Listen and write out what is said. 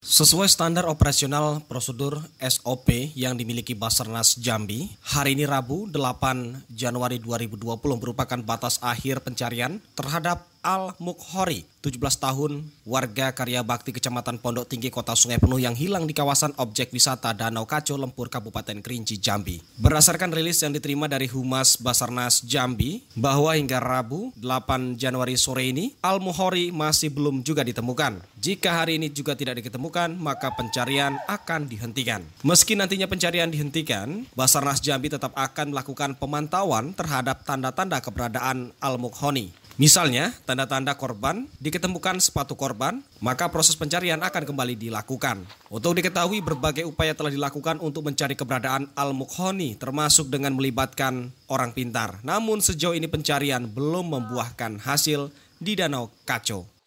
Sesuai standar operasional prosedur SOP yang dimiliki Basarnas Jambi, hari ini Rabu 8 Januari 2020 merupakan batas akhir pencarian terhadap Al-Mukhori, 17 tahun, warga karya bakti Kecamatan Pondok Tinggi Kota Sungai Penuh yang hilang di kawasan objek wisata Danau Kaco Lempur Kabupaten Kerinci, Jambi. Berdasarkan rilis yang diterima dari Humas Basarnas Jambi, bahwa hingga Rabu 8 Januari sore ini, Al-Mukhori masih belum juga ditemukan. Jika hari ini juga tidak diketemukan, maka pencarian akan dihentikan. Meski nantinya pencarian dihentikan, Basarnas Jambi tetap akan melakukan pemantauan terhadap tanda-tanda keberadaan al Mukhori. Misalnya, tanda-tanda korban diketemukan sepatu korban, maka proses pencarian akan kembali dilakukan. Untuk diketahui, berbagai upaya telah dilakukan untuk mencari keberadaan Al-Mukhoni, termasuk dengan melibatkan orang pintar. Namun sejauh ini pencarian belum membuahkan hasil di Danau Kaco.